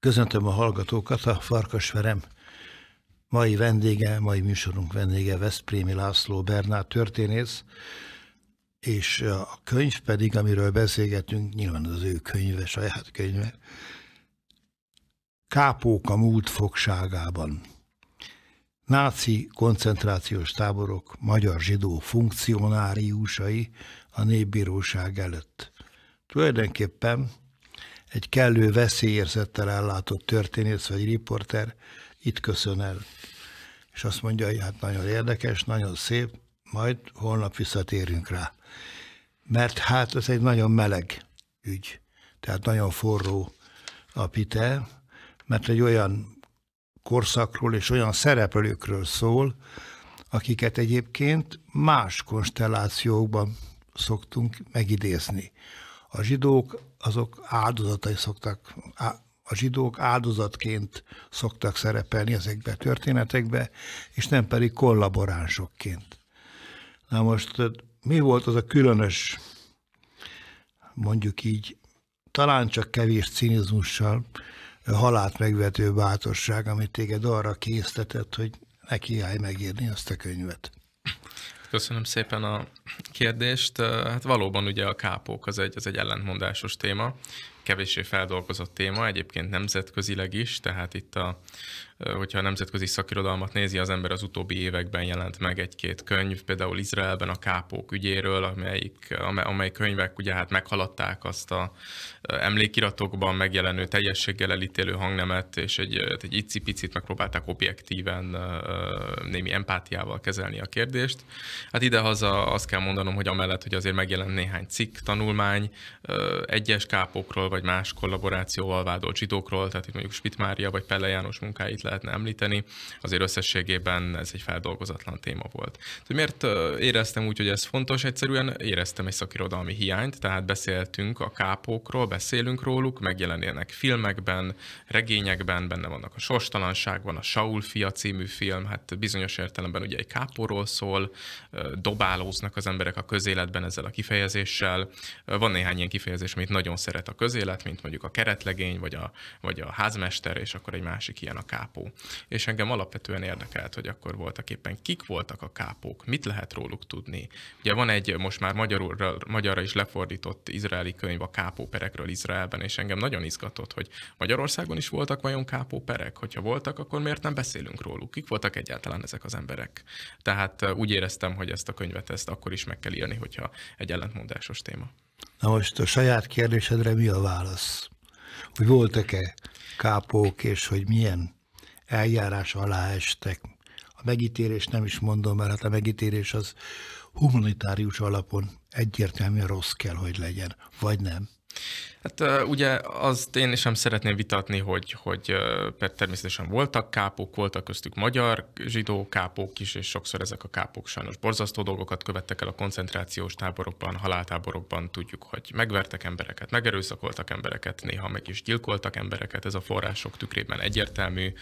Köszöntöm a hallgatókat, a Farkas Verem mai vendége, mai műsorunk vendége Veszprémi László Bernát történész, és a könyv pedig, amiről beszélgetünk, nyilván az ő könyve, saját könyve, Kápók a múlt fogságában. Náci koncentrációs táborok magyar zsidó funkcionáriusai a népbíróság előtt. Tulajdonképpen egy kellő veszélyérzettel ellátott történész vagy riporter itt köszön el. És azt mondja, hogy hát nagyon érdekes, nagyon szép, majd holnap visszatérünk rá. Mert hát ez egy nagyon meleg ügy, tehát nagyon forró a pite, mert egy olyan korszakról és olyan szereplőkről szól, akiket egyébként más konstellációkban szoktunk megidézni. A zsidók azok áldozatai szoktak, a zsidók áldozatként szoktak szerepelni ezekbe a történetekbe, és nem pedig kollaboránsokként. Na most mi volt az a különös, mondjuk így, talán csak kevés cinizmussal, halált megvető bátorság, amit téged arra késztetett, hogy neki állj megírni azt a könyvet. Köszönöm szépen a kérdést. Hát valóban ugye a kápók az egy, az egy ellentmondásos téma, kevéssé feldolgozott téma, egyébként nemzetközileg is, tehát itt a hogyha a nemzetközi szakirodalmat nézi, az ember az utóbbi években jelent meg egy-két könyv, például Izraelben a kápók ügyéről, amelyik, amely könyvek ugye hát meghaladták azt a emlékiratokban megjelenő teljességgel elítélő hangnemet, és egy, hát egy icipicit megpróbálták objektíven némi empátiával kezelni a kérdést. Hát idehaza azt kell mondanom, hogy amellett, hogy azért megjelent néhány cikk, tanulmány, egyes kápokról vagy más kollaborációval vádolt zsidókról, tehát itt mondjuk Spitmária vagy Pelle János munkáit lehetne említeni, azért összességében ez egy feldolgozatlan téma volt. De miért éreztem úgy, hogy ez fontos? Egyszerűen éreztem egy szakirodalmi hiányt, tehát beszéltünk a kápókról, beszélünk róluk, megjelenének filmekben, regényekben, benne vannak a Sorstalanságban, a Saul fia című film, hát bizonyos értelemben ugye egy kápóról szól, dobálóznak az emberek a közéletben ezzel a kifejezéssel. Van néhány ilyen kifejezés, amit nagyon szeret a közélet, mint mondjuk a keretlegény, vagy a, vagy a házmester, és akkor egy másik ilyen a kápó kápó. És engem alapvetően érdekelt, hogy akkor voltak éppen kik voltak a kápók, mit lehet róluk tudni. Ugye van egy most már magyarra, magyarra is lefordított izraeli könyv a kápóperekről Izraelben, és engem nagyon izgatott, hogy Magyarországon is voltak vajon kápóperek? Hogyha voltak, akkor miért nem beszélünk róluk? Kik voltak egyáltalán ezek az emberek? Tehát uh, úgy éreztem, hogy ezt a könyvet ezt akkor is meg kell írni, hogyha egy ellentmondásos téma. Na most a saját kérdésedre mi a válasz? Hogy voltak-e kápók, és hogy milyen eljárás alá estek. A megítélés nem is mondom, mert hát a megítélés az humanitárius alapon egyértelműen rossz kell, hogy legyen, vagy nem. Hát ugye azt én sem szeretném vitatni, hogy, hogy természetesen voltak kápók, voltak köztük magyar zsidó kápók is, és sokszor ezek a kápók sajnos borzasztó dolgokat követtek el a koncentrációs táborokban, haláltáborokban. Tudjuk, hogy megvertek embereket, megerőszakoltak embereket, néha meg is gyilkoltak embereket. Ez a források tükrében egyértelmű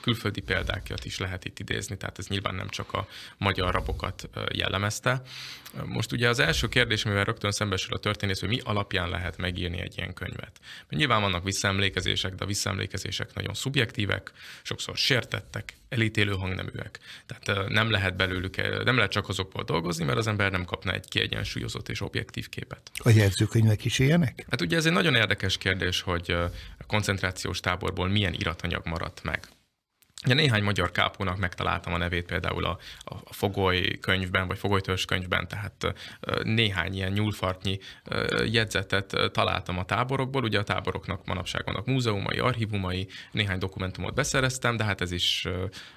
külföldi példákat is lehet itt idézni, tehát ez nyilván nem csak a magyar rabokat jellemezte. Most ugye az első kérdés, mivel rögtön szembesül a történész, hogy mi alapján lehet lehet megírni egy ilyen könyvet. Nyilván vannak visszaemlékezések, de a visszaemlékezések nagyon szubjektívek, sokszor sértettek, elítélő hangneműek. Tehát nem lehet belőlük, nem lehet csak azokból dolgozni, mert az ember nem kapna egy kiegyensúlyozott és objektív képet. A jegyzőkönyvek is ilyenek? Hát ugye ez egy nagyon érdekes kérdés, hogy a koncentrációs táborból milyen iratanyag maradt meg. Ugye néhány magyar kápónak megtaláltam a nevét például a, a fogoly könyvben, vagy fogolytörzs könyvben, tehát néhány ilyen nyúlfartnyi jegyzetet találtam a táborokból. Ugye a táboroknak manapság vannak múzeumai, archívumai, néhány dokumentumot beszereztem, de hát ez is,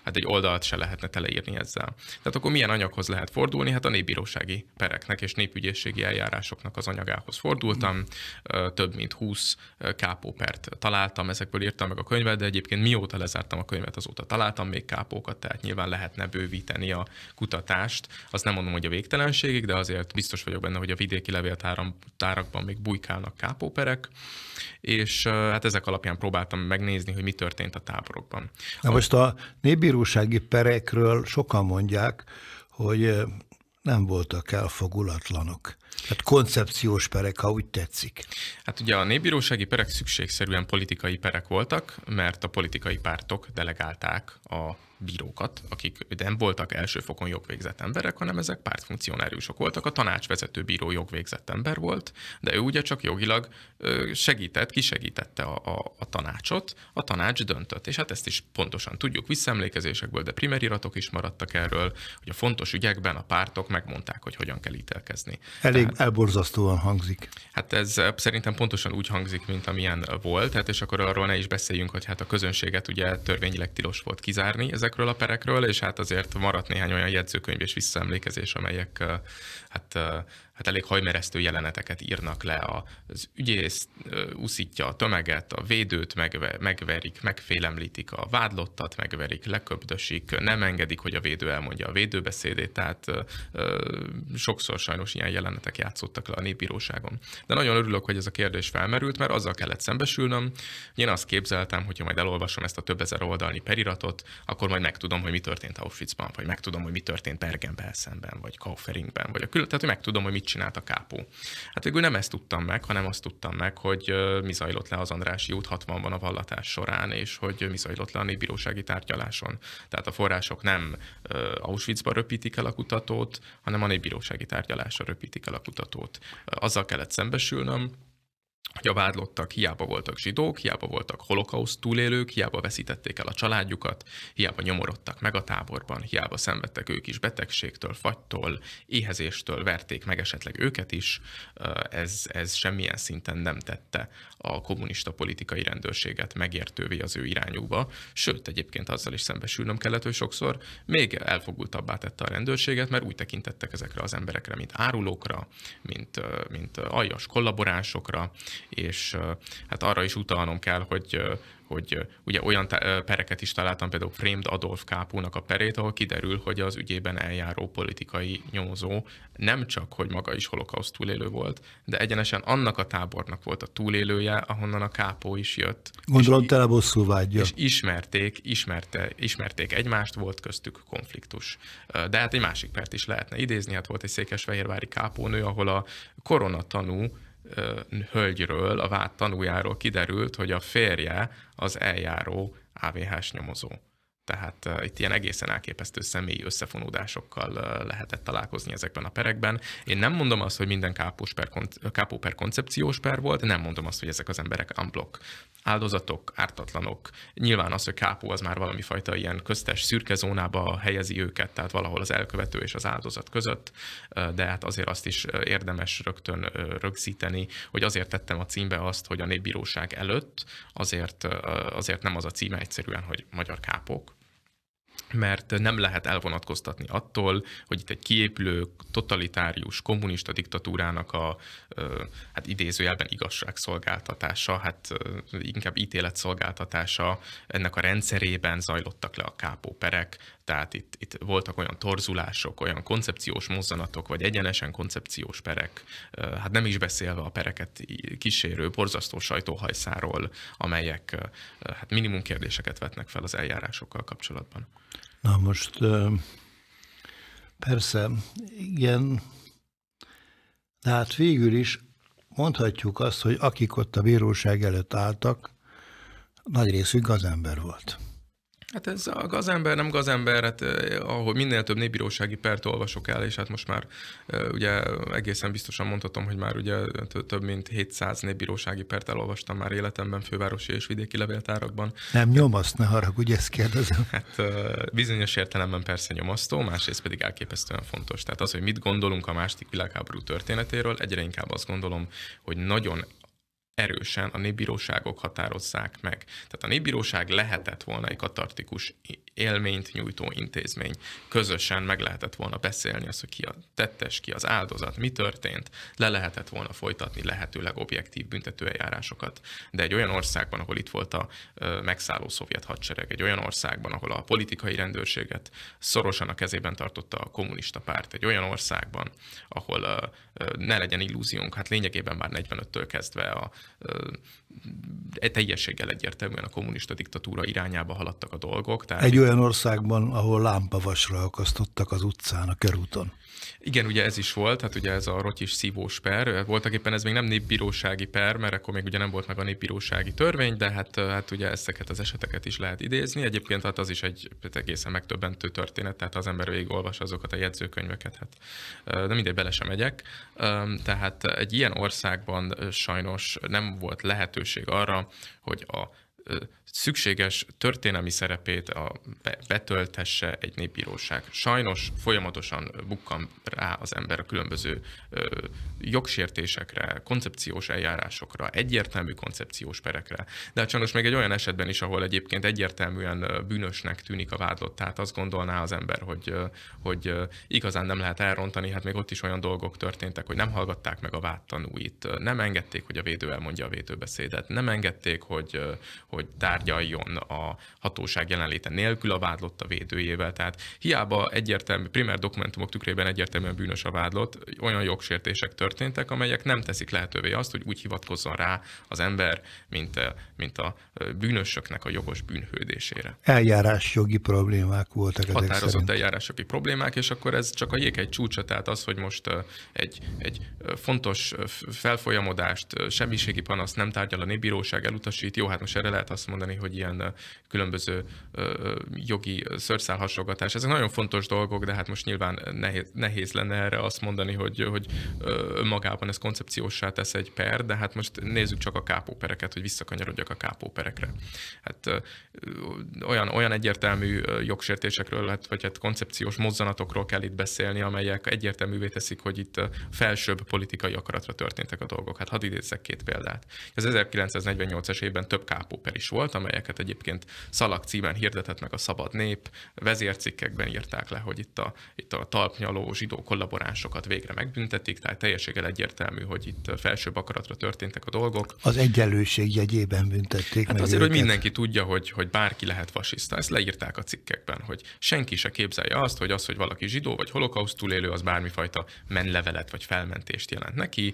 hát egy oldalt se lehetne teleírni ezzel. Tehát akkor milyen anyaghoz lehet fordulni? Hát a népbírósági pereknek és népügyészségi eljárásoknak az anyagához fordultam. Több mint 20 kápópert találtam, ezekből írtam meg a könyvet, de egyébként mióta lezártam a könyvet, azóta azóta találtam még kápókat, tehát nyilván lehetne bővíteni a kutatást. Azt nem mondom, hogy a végtelenségig, de azért biztos vagyok benne, hogy a vidéki levéltárakban még bujkálnak kápóperek, és hát ezek alapján próbáltam megnézni, hogy mi történt a táborokban. Na most a népbírósági perekről sokan mondják, hogy nem voltak elfogulatlanok. Hát koncepciós perek, ha úgy tetszik. Hát ugye a népbírósági perek szükségszerűen politikai perek voltak, mert a politikai pártok delegálták a bírókat, akik nem voltak elsőfokon jogvégzett emberek, hanem ezek pártfunkcionáriusok voltak. A tanácsvezető bíró jogvégzett ember volt, de ő ugye csak jogilag segített, kisegítette a, a, a tanácsot, a tanács döntött. És hát ezt is pontosan tudjuk visszaemlékezésekből, de primeriratok is maradtak erről, hogy a fontos ügyekben a pártok megmondták, hogy hogyan kell ítélkezni. Elég tehát, elborzasztóan hangzik. Hát ez szerintem pontosan úgy hangzik, mint amilyen volt, tehát és akkor arról ne is beszéljünk, hogy hát a közönséget ugye törvényileg tilos volt kizárni ezek ezekről a perekről, és hát azért maradt néhány olyan jegyzőkönyv és visszaemlékezés, amelyek hát hát elég hajmeresztő jeleneteket írnak le. Az ügyész úszítja a tömeget, a védőt megverik, megfélemlítik a vádlottat, megverik, leköpdösik, nem engedik, hogy a védő elmondja a védőbeszédét, tehát sokszor sajnos ilyen jelenetek játszottak le a népbíróságon. De nagyon örülök, hogy ez a kérdés felmerült, mert azzal kellett szembesülnöm. Én azt képzeltem, hogyha majd elolvasom ezt a több ezer oldalni periratot, akkor majd megtudom, hogy mi történt Auschwitzban, vagy megtudom, hogy mi történt Bergenben, szemben, vagy Kauferingben, vagy a külön, tehát hogy megtudom, hogy mit csinált a kápó. Hát végül nem ezt tudtam meg, hanem azt tudtam meg, hogy mi zajlott le az Andrási út 60-ban a vallatás során, és hogy mi zajlott le a bírósági tárgyaláson. Tehát a források nem Auschwitzba röpítik el a kutatót, hanem a bírósági tárgyalásra röpítik el a kutatót. Azzal kellett szembesülnöm, hogy a vádlottak hiába voltak zsidók, hiába voltak holokauszt túlélők, hiába veszítették el a családjukat, hiába nyomorodtak meg a táborban, hiába szenvedtek ők is betegségtől, fagytól, éhezéstől, verték meg esetleg őket is, ez, ez semmilyen szinten nem tette a kommunista politikai rendőrséget megértővé az ő irányukba, sőt egyébként azzal is szembesülnöm kellett, hogy sokszor még elfogultabbá tette a rendőrséget, mert úgy tekintettek ezekre az emberekre, mint árulókra, mint, mint aljas kollaboránsokra, és hát arra is utalnom kell, hogy hogy ugye olyan pereket is találtam, például Framed Adolf Kápónak a perét, ahol kiderül, hogy az ügyében eljáró politikai nyomozó nem csak, hogy maga is holokauszt túlélő volt, de egyenesen annak a tábornak volt a túlélője, ahonnan a Kápó is jött. Gondolom, tele bosszú vágyja. És ismerték, ismerte, ismerték egymást, volt köztük konfliktus. De hát egy másik pert is lehetne idézni, hát volt egy székesfehérvári Kápónő, ahol a koronatanú hölgyről, a vád tanújáról kiderült, hogy a férje az eljáró AVH-s nyomozó. Tehát itt ilyen egészen elképesztő személyi összefonódásokkal lehetett találkozni ezekben a perekben. Én nem mondom azt, hogy minden kápós per, kápó per koncepciós per volt, nem mondom azt, hogy ezek az emberek unblock áldozatok, ártatlanok. Nyilván az, hogy kápó az már valami fajta ilyen köztes szürke zónába helyezi őket, tehát valahol az elkövető és az áldozat között, de hát azért azt is érdemes rögtön rögzíteni, hogy azért tettem a címbe azt, hogy a népbíróság előtt, azért, azért nem az a címe egyszerűen, hogy magyar kápók, mert nem lehet elvonatkoztatni attól, hogy itt egy kiépülő, totalitárius, kommunista diktatúrának a hát idézőjelben igazságszolgáltatása, hát inkább ítéletszolgáltatása ennek a rendszerében zajlottak le a kápóperek, tehát itt, itt voltak olyan torzulások, olyan koncepciós mozzanatok, vagy egyenesen koncepciós perek, hát nem is beszélve a pereket kísérő borzasztó sajtóhajszáról, amelyek hát minimum kérdéseket vetnek fel az eljárásokkal kapcsolatban. Na most persze, igen, de hát végül is mondhatjuk azt, hogy akik ott a bíróság előtt álltak, nagy részük ember volt. Hát ez a gazember, nem gazember, hát eh, ahol minél több népbírósági pert olvasok el, és hát most már eh, ugye egészen biztosan mondhatom, hogy már ugye több mint 700 népbírósági pert elolvastam már életemben fővárosi és vidéki levéltárakban. Nem nyomaszt, ne haragudj, ezt kérdezem. Hát eh, bizonyos értelemben persze nyomasztó, másrészt pedig elképesztően fontos. Tehát az, hogy mit gondolunk a második világháború történetéről, egyre inkább azt gondolom, hogy nagyon erősen a népbíróságok határozzák meg. Tehát a népbíróság lehetett volna egy katartikus élményt nyújtó intézmény. Közösen meg lehetett volna beszélni azt, hogy ki a tettes, ki az áldozat, mi történt, le lehetett volna folytatni lehetőleg objektív büntetőeljárásokat. De egy olyan országban, ahol itt volt a megszálló szovjet hadsereg, egy olyan országban, ahol a politikai rendőrséget szorosan a kezében tartotta a kommunista párt, egy olyan országban, ahol ne legyen illúziónk, hát lényegében már 45-től kezdve a 呃。E teljességgel egyértelműen a kommunista diktatúra irányába haladtak a dolgok. Tehát Egy olyan országban, ahol lámpavasra akasztottak az utcán, a körúton. Igen, ugye ez is volt, hát ugye ez a rotyis szívós per. Voltak éppen ez még nem népbírósági per, mert akkor még ugye nem volt meg a népbírósági törvény, de hát, hát ugye ezeket az eseteket is lehet idézni. Egyébként hát az is egy egészen megtöbbentő történet, tehát az ember végig olvas azokat a jegyzőkönyveket, hát de mindegy, bele sem megyek. Tehát egy ilyen országban sajnos nem volt lehetőség lehetőség arra, hogy a szükséges történelmi szerepét a, be, betölthesse egy népbíróság. Sajnos folyamatosan bukkan rá az ember a különböző ö, jogsértésekre, koncepciós eljárásokra, egyértelmű koncepciós perekre. De hát sajnos még egy olyan esetben is, ahol egyébként egyértelműen bűnösnek tűnik a vádlott, tehát azt gondolná az ember, hogy, hogy igazán nem lehet elrontani, hát még ott is olyan dolgok történtek, hogy nem hallgatták meg a vádtanúit, nem engedték, hogy a védő elmondja a védőbeszédet, nem engedték, hogy, hogy tár tárgyaljon a hatóság jelenléte nélkül a vádlott a védőjével. Tehát hiába egyértelmű, primer dokumentumok tükrében egyértelműen bűnös a vádlott, olyan jogsértések történtek, amelyek nem teszik lehetővé azt, hogy úgy hivatkozzon rá az ember, mint, eh, mint a eh, bűnösöknek a jogos bűnhődésére. Eljárásjogi problémák voltak ezek Határozott szerint. eljárásjogi problémák, és akkor ez csak a egy csúcsa, tehát az, hogy most eh, egy, egy fontos felfolyamodást, semmiségi panaszt nem tárgyal a népbíróság, elutasít, jó, hát most erre lehet azt mondani, mondani hogy ilyen különböző jogi szörszálhasonlatás. Ezek nagyon fontos dolgok, de hát most nyilván nehéz, nehéz lenne erre azt mondani, hogy, hogy magában ez koncepciósá tesz egy per, de hát most nézzük csak a kápópereket, hogy visszakanyarodjak a kápóperekre. Hát olyan, olyan egyértelmű jogsértésekről, hát, vagy hát koncepciós mozzanatokról kell itt beszélni, amelyek egyértelművé teszik, hogy itt felsőbb politikai akaratra történtek a dolgok. Hát hadd idézzek két példát. Az 1948-es évben több kápóper is volt, amelyeket egyébként szalak címen hirdetett meg a Szabad Nép, vezércikkekben írták le, hogy itt a, itt a talpnyaló zsidó kollaboránsokat végre megbüntetik, tehát teljeséggel egyértelmű, hogy itt felsőbb akaratra történtek a dolgok. Az egyenlőség jegyében büntették hát meg azért, őket. hogy mindenki tudja, hogy, hogy bárki lehet fasiszta. Ezt leírták a cikkekben, hogy senki se képzelje azt, hogy az, hogy valaki zsidó vagy holokauszt túlélő, az bármifajta menlevelet vagy felmentést jelent neki.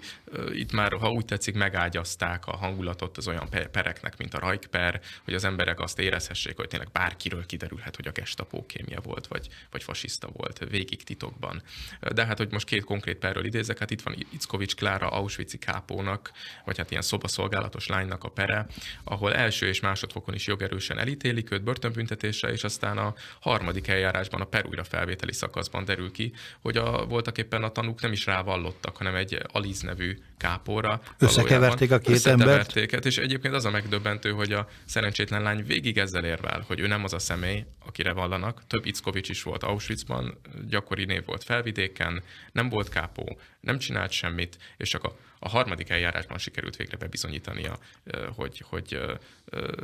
Itt már, ha úgy tetszik, megágyazták a hangulatot az olyan pereknek, mint a Rajkper, hogy az emberek azt érezhessék, hogy tényleg bárkiről kiderülhet, hogy a gestapó kémia volt, vagy, vagy fasiszta volt, végig titokban. De hát, hogy most két konkrét perről idézek, hát itt van Ickovics Klára Auschwitz-i kápónak, vagy hát ilyen szobaszolgálatos lánynak a pere, ahol első és másodfokon is jogerősen elítélik őt börtönbüntetésre, és aztán a harmadik eljárásban, a perújra felvételi szakaszban derül ki, hogy a, voltak éppen a tanúk nem is rávallottak, hanem egy Aliz nevű kápóra. Összekeverték a két embert? Hát és egyébként az a megdöbbentő, hogy a szerencsétlen lány végig ezzel érvel, hogy ő nem az a személy, akire vallanak. Több Ickovics is volt Auschwitzban, gyakori név volt felvidéken, nem volt kápó, nem csinált semmit, és csak a a harmadik eljárásban sikerült végre bebizonyítania, hogy, hogy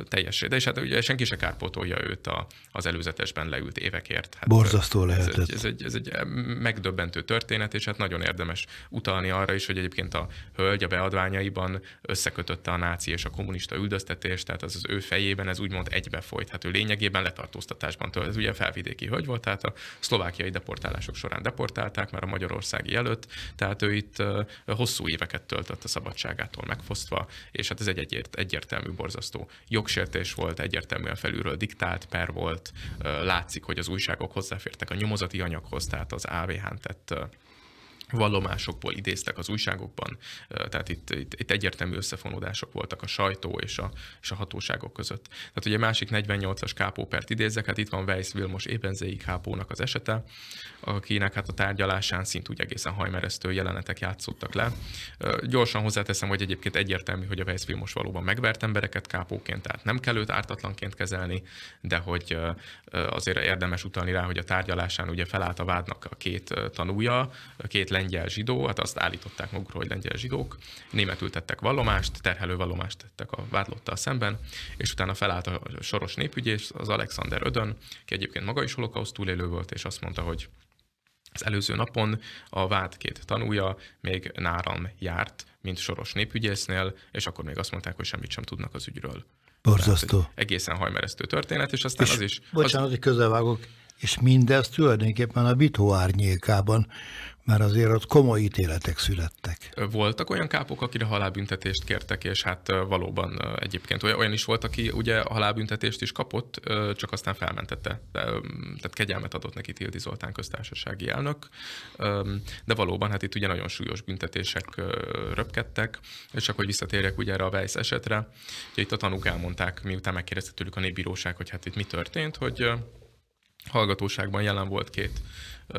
teljesre. De és hát ugye senki se kárpótolja őt a, az előzetesben leült évekért. Hát Borzasztó lehetett. Ez egy, ez, egy, ez egy megdöbbentő történet, és hát nagyon érdemes utalni arra is, hogy egyébként a hölgy a beadványaiban összekötötte a náci és a kommunista üldöztetést, tehát az az ő fejében ez úgymond egybefolyt. Hát ő lényegében letartóztatásban tört. Ez ugye felvidéki hölgy volt, tehát a szlovákiai deportálások során deportálták, már a magyarországi előtt, tehát ő itt hosszú éveket töltött a szabadságától megfosztva, és hát ez egy egyért, egyértelmű borzasztó jogsértés volt, egyértelműen felülről diktált per volt, látszik, hogy az újságok hozzáfértek a nyomozati anyaghoz, tehát az AVH-n tett vallomásokból idéztek az újságokban, tehát itt, itt, itt egyértelmű összefonódások voltak a sajtó és a, és a hatóságok között. Tehát ugye másik 48-as kápópert idézek, hát itt van Weiss Vilmos Ébenzei kápónak az esete, akinek hát a tárgyalásán szint úgy egészen hajmeresztő jelenetek játszottak le. Gyorsan hozzáteszem, hogy egyébként egyértelmű, hogy a Weiss Vilmos valóban megvert embereket kápóként, tehát nem kell őt ártatlanként kezelni, de hogy azért érdemes utalni rá, hogy a tárgyalásán ugye felállt a vádnak a két tanúja, a két lengyel lengyel zsidó, hát azt állították magukról, hogy lengyel zsidók, németül tettek vallomást, terhelő vallomást tettek a vádlottal szemben, és utána felállt a soros népügyész, az Alexander Ödön, ki egyébként maga is holokauszt túlélő volt, és azt mondta, hogy az előző napon a vád két tanúja még náram járt, mint soros népügyésznél, és akkor még azt mondták, hogy semmit sem tudnak az ügyről. Borzasztó. Tehát, egészen hajmeresztő történet, és aztán és az is... Bocsánat, az... hogy közelvágok, és mindez tulajdonképpen a Bitó árnyékában már azért ott komoly ítéletek születtek. Voltak olyan kápok, akire halálbüntetést kértek, és hát valóban egyébként olyan is volt, aki ugye halálbüntetést is kapott, csak aztán felmentette. Tehát kegyelmet adott neki Tildi Zoltán köztársasági elnök, de valóban hát itt ugye nagyon súlyos büntetések röpkedtek, és csak hogy visszatérjek ugye erre a Weiss esetre, ugye itt a tanúk elmondták, miután megkérdezte tőlük a népbíróság, hogy hát itt mi történt, hogy hallgatóságban jelen volt két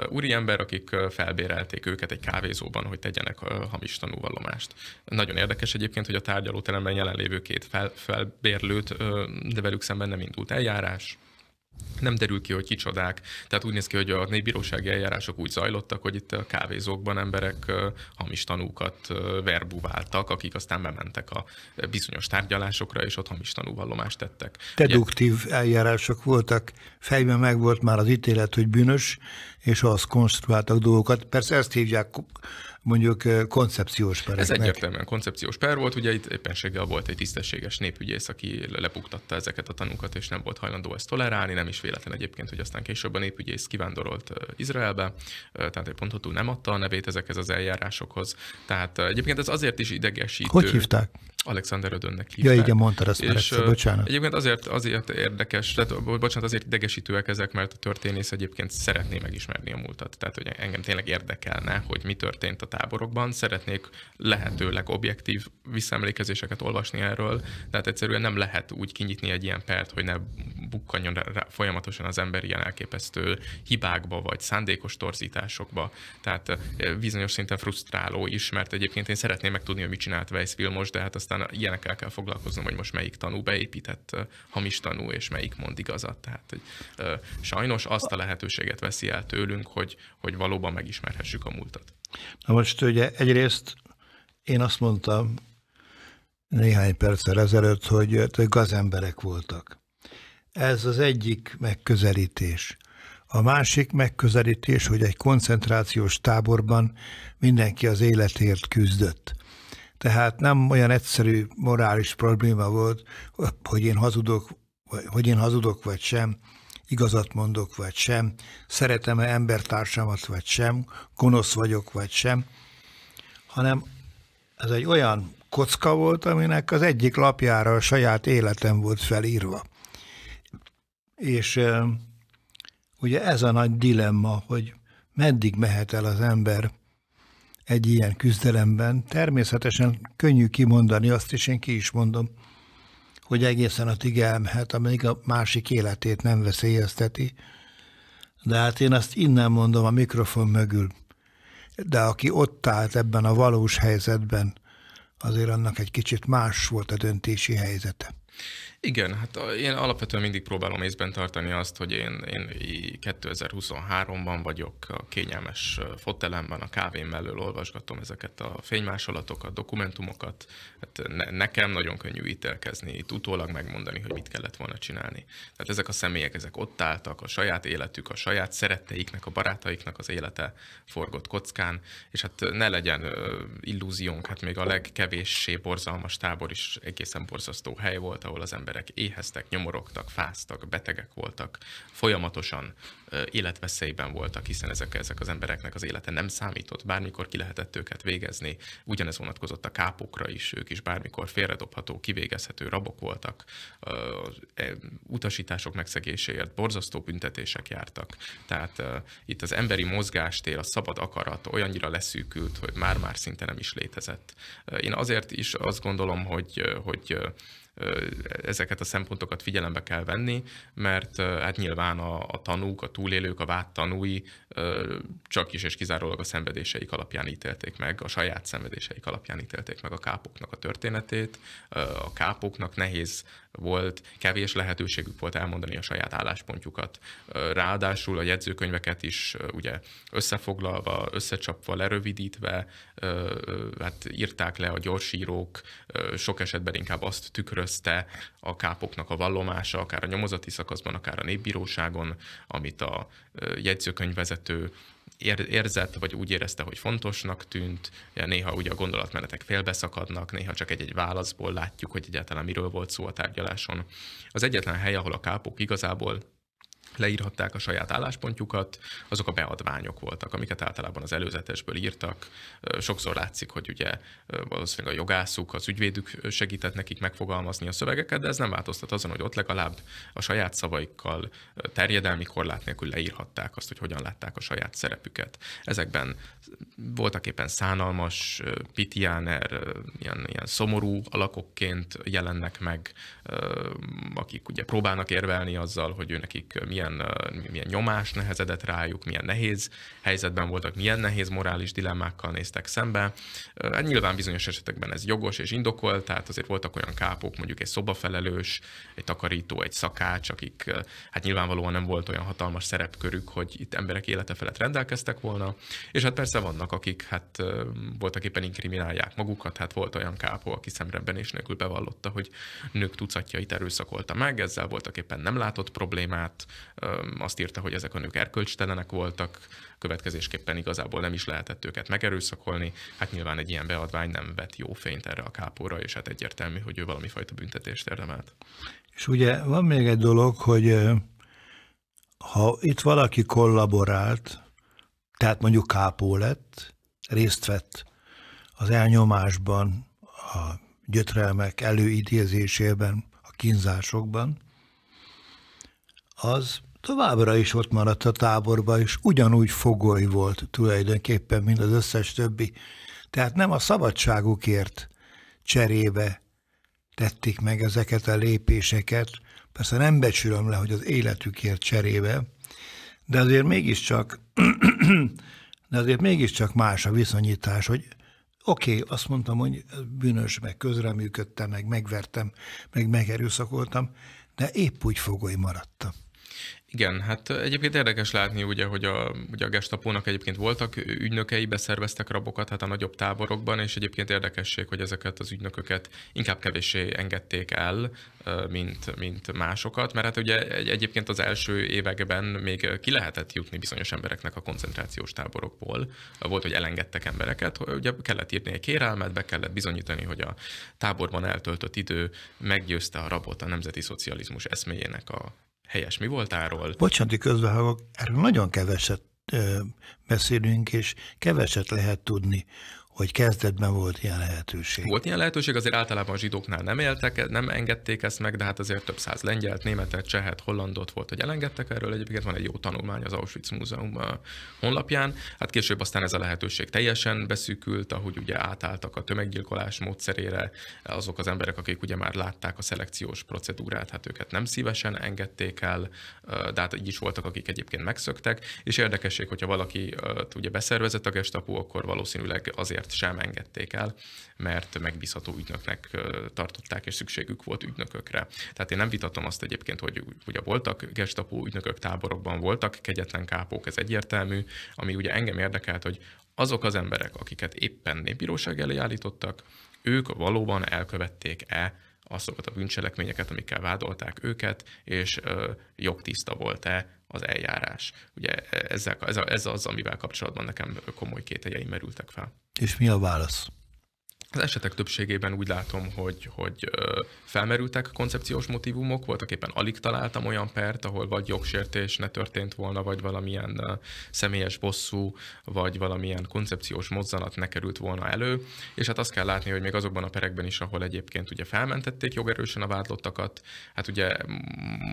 úriember, akik felbérelték őket egy kávézóban, hogy tegyenek hamis tanúvallomást. Nagyon érdekes egyébként, hogy a tárgyalóteremben jelenlévő két fel, felbérlőt, de velük szemben nem indult eljárás, nem derül ki, hogy kicsodák. Tehát úgy néz ki, hogy a bírósági eljárások úgy zajlottak, hogy itt a kávézókban emberek hamis tanúkat verbúváltak, akik aztán bementek a bizonyos tárgyalásokra, és ott hamis tanúvallomást tettek. Deduktív eljárások voltak, fejben meg volt már az ítélet, hogy bűnös, és az konstruáltak dolgokat. Persze ezt hívják mondjuk eh, koncepciós per. Ez egyértelműen koncepciós per volt, ugye itt éppenséggel volt egy tisztességes népügyész, aki lepuktatta ezeket a tanúkat, és nem volt hajlandó ezt tolerálni, nem is véletlen egyébként, hogy aztán később a népügyész kivándorolt eh, Izraelbe, eh, tehát egy pontot nem adta a nevét ezekhez az eljárásokhoz. Tehát egyébként ez azért is idegesítő. Hogy hívták? Alexander Ödönnek hívták. Ja, igen, mondtad azt és, már egyszer, bocsánat. Egyébként azért, azért érdekes, tehát, bocsánat, azért idegesítőek ezek, mert a történész egyébként szeretné megismerni a múltat. Tehát, hogy engem tényleg érdekelne, hogy mi történt a táborokban. Szeretnék lehetőleg objektív visszaemlékezéseket olvasni erről. Tehát egyszerűen nem lehet úgy kinyitni egy ilyen pert, hogy ne bukkanjon rá, folyamatosan az ember ilyen elképesztő hibákba, vagy szándékos torzításokba. Tehát bizonyos szinten frusztráló is, mert egyébként én szeretném megtudni, hogy mit csinált Weiss Vilmos, de hát aztán ilyenekkel kell foglalkoznom, hogy most melyik tanú beépített hamis tanú, és melyik mond igazat. Tehát hogy, sajnos azt a lehetőséget veszi el tőlünk, hogy, hogy valóban megismerhessük a múltat. Na most ugye egyrészt én azt mondtam néhány perccel ezelőtt, hogy, hogy gazemberek voltak. Ez az egyik megközelítés. A másik megközelítés, hogy egy koncentrációs táborban mindenki az életért küzdött. Tehát nem olyan egyszerű morális probléma volt, hogy én hazudok, vagy, hogy én hazudok vagy sem, igazat mondok vagy sem, szeretem-e embertársamat vagy sem, gonosz vagyok vagy sem, hanem ez egy olyan kocka volt, aminek az egyik lapjára a saját életem volt felírva. És ugye ez a nagy dilemma, hogy meddig mehet el az ember egy ilyen küzdelemben. Természetesen könnyű kimondani azt, és én ki is mondom, hogy egészen a elmehet, amíg a másik életét nem veszélyezteti. De hát én azt innen mondom a mikrofon mögül. De aki ott állt ebben a valós helyzetben, azért annak egy kicsit más volt a döntési helyzete. Igen, hát én alapvetően mindig próbálom észben tartani azt, hogy én, én 2023-ban vagyok a kényelmes fotelemben, a kávém mellől olvasgatom ezeket a fénymásolatokat, dokumentumokat. Hát ne, nekem nagyon könnyű ítélkezni, itt utólag megmondani, hogy mit kellett volna csinálni. Tehát ezek a személyek, ezek ott álltak, a saját életük, a saját szeretteiknek, a barátaiknak az élete forgott kockán, és hát ne legyen illúziónk, hát még a legkevéssé borzalmas tábor is egészen borzasztó hely volt, ahol az emberek éheztek, nyomorogtak, fáztak, betegek voltak, folyamatosan életveszélyben voltak, hiszen ezek, ezek az embereknek az élete nem számított, bármikor ki lehetett őket végezni, ugyanez vonatkozott a kápokra is, ők is bármikor félredobható, kivégezhető rabok voltak, e, utasítások megszegéséért borzasztó büntetések jártak. Tehát itt az emberi mozgástér, a szabad akarat olyannyira leszűkült, hogy már-már szinte nem is létezett. Én azért is azt gondolom, hogy, hogy ezeket a szempontokat figyelembe kell venni, mert hát nyilván a, a tanúk, a túlélők, a vád tanúi csak is és kizárólag a szenvedéseik alapján ítélték meg, a saját szenvedéseik alapján ítélték meg a kápoknak a történetét. A kápoknak nehéz volt, kevés lehetőségük volt elmondani a saját álláspontjukat. Ráadásul a jegyzőkönyveket is ugye összefoglalva, összecsapva, lerövidítve, hát írták le a gyorsírók, sok esetben inkább azt tükrözte a kápoknak a vallomása, akár a nyomozati szakaszban, akár a népbíróságon, amit a jegyzőkönyvvezető ér, érzett, vagy úgy érezte, hogy fontosnak tűnt. Ja, néha ugye a gondolatmenetek félbeszakadnak, néha csak egy-egy válaszból látjuk, hogy egyáltalán miről volt szó a tárgyaláson. Az egyetlen hely, ahol a kápok igazából leírhatták a saját álláspontjukat, azok a beadványok voltak, amiket általában az előzetesből írtak. Sokszor látszik, hogy ugye valószínűleg a jogászuk, az ügyvédük segített nekik megfogalmazni a szövegeket, de ez nem változtat azon, hogy ott legalább a saját szavaikkal terjedelmi korlát nélkül leírhatták azt, hogy hogyan látták a saját szerepüket. Ezekben voltak éppen szánalmas, pitiáner, ilyen, ilyen szomorú alakokként jelennek meg, akik ugye próbálnak érvelni azzal, hogy ő nekik milyen milyen, milyen nyomás nehezedett rájuk, milyen nehéz helyzetben voltak, milyen nehéz morális dilemmákkal néztek szembe. Hát nyilván bizonyos esetekben ez jogos és indokolt, tehát azért voltak olyan kápok, mondjuk egy szobafelelős, egy takarító, egy szakács, akik hát nyilvánvalóan nem volt olyan hatalmas szerepkörük, hogy itt emberek élete felett rendelkeztek volna, és hát persze vannak, akik hát voltak éppen inkriminálják magukat, hát volt olyan kápó, aki szemrebbenés nélkül bevallotta, hogy nők tucatjait erőszakolta meg, ezzel voltak éppen nem látott problémát, azt írta, hogy ezek a nők erkölcstelenek voltak, következésképpen igazából nem is lehetett őket megerőszakolni. Hát nyilván egy ilyen beadvány nem vet jó fényt erre a kápóra, és hát egyértelmű, hogy ő valami fajta büntetést érdemelt. És ugye van még egy dolog, hogy ha itt valaki kollaborált, tehát mondjuk kápó lett, részt vett az elnyomásban, a gyötrelmek előidézésében, a kínzásokban, az továbbra is ott maradt a táborban, és ugyanúgy fogoly volt tulajdonképpen, mint az összes többi. Tehát nem a szabadságukért cserébe tették meg ezeket a lépéseket. Persze nem becsülöm le, hogy az életükért cserébe, de azért mégiscsak, de azért mégiscsak más a viszonyítás, hogy oké, okay, azt mondtam, hogy bűnös, meg közreműködtem, meg megvertem, meg megerőszakoltam, de épp úgy fogoly maradtam. Igen, hát egyébként érdekes látni ugye, hogy a, ugye a gestapónak egyébként voltak ügynökei, beszerveztek rabokat hát a nagyobb táborokban, és egyébként érdekesség, hogy ezeket az ügynököket inkább kevéssé engedték el, mint, mint másokat, mert hát ugye egyébként az első években még ki lehetett jutni bizonyos embereknek a koncentrációs táborokból. Volt, hogy elengedtek embereket, hogy ugye kellett írni egy kérelmet, be kellett bizonyítani, hogy a táborban eltöltött idő meggyőzte a rabot a nemzeti szocializmus eszméjének a helyes mi voltáról. Bocsánat, közbehagok, erről nagyon keveset beszélünk, és keveset lehet tudni hogy kezdetben volt ilyen lehetőség. Volt ilyen lehetőség, azért általában a zsidóknál nem éltek, nem engedték ezt meg, de hát azért több száz lengyelt, németet, csehet, hollandot volt, hogy elengedtek erről. Egyébként van egy jó tanulmány az Auschwitz Múzeum uh, honlapján. Hát később aztán ez a lehetőség teljesen beszűkült, ahogy ugye átálltak a tömeggyilkolás módszerére azok az emberek, akik ugye már látták a szelekciós procedúrát, hát őket nem szívesen engedték el, uh, de hát így is voltak, akik egyébként megszöktek. És érdekesség, hogyha valaki uh, ugye beszervezett a gestapó, akkor valószínűleg azért azért sem engedték el, mert megbízható ügynöknek tartották, és szükségük volt ügynökökre. Tehát én nem vitatom azt egyébként, hogy ugye voltak gestapó ügynökök táborokban, voltak kegyetlen kápók, ez egyértelmű, ami ugye engem érdekelt, hogy azok az emberek, akiket éppen népbíróság elé állítottak, ők valóban elkövették-e azokat a bűncselekményeket, amikkel vádolták őket, és ö, jogtiszta volt-e az eljárás. Ugye e, ezzel, ez, ez az, amivel kapcsolatban nekem komoly kételjeim merültek fel. És mi a válasz? Az esetek többségében úgy látom, hogy, hogy felmerültek koncepciós motivumok, voltak éppen alig találtam olyan pert, ahol vagy jogsértés ne történt volna, vagy valamilyen személyes bosszú, vagy valamilyen koncepciós mozzanat ne került volna elő. És hát azt kell látni, hogy még azokban a perekben is, ahol egyébként ugye felmentették jogerősen a vádlottakat, hát ugye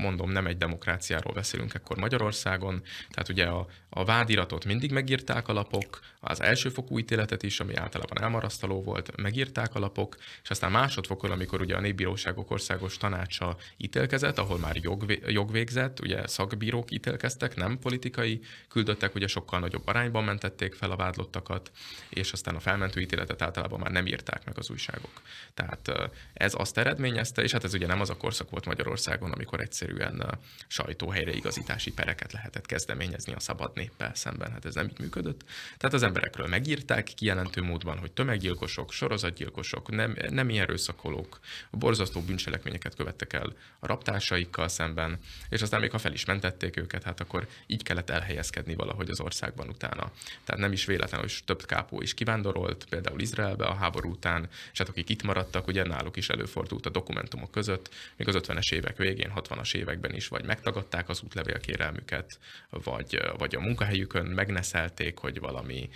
mondom, nem egy demokráciáról beszélünk ekkor Magyarországon, tehát ugye a, a vádiratot mindig megírták a lapok, az elsőfokú ítéletet is, ami általában elmarasztaló volt, meg megírták a lapok, és aztán másodfokon, amikor ugye a népbíróságok országos tanácsa ítélkezett, ahol már jogvé, jogvégzett, ugye szakbírók ítélkeztek, nem politikai küldöttek, ugye sokkal nagyobb arányban mentették fel a vádlottakat, és aztán a felmentő ítéletet általában már nem írták meg az újságok. Tehát ez azt eredményezte, és hát ez ugye nem az a korszak volt Magyarországon, amikor egyszerűen sajtóhelyreigazítási pereket lehetett kezdeményezni a szabad néppel szemben. Hát ez nem így működött. Tehát az emberekről megírták kijelentő módban, hogy tömeggyilkosok, sorozatok, sorozatgyilkosok, nem, nem ilyen erőszakolók, borzasztó bűncselekményeket követtek el a raptársaikkal szemben, és aztán még ha fel is mentették őket, hát akkor így kellett elhelyezkedni valahogy az országban utána. Tehát nem is véletlen, hogy több kápó is kivándorolt, például Izraelbe a háború után, és hát akik itt maradtak, ugye náluk is előfordult a dokumentumok között, még az 50-es évek végén, 60-as években is, vagy megtagadták az útlevélkérelmüket, vagy, vagy a munkahelyükön megneszelték, hogy valami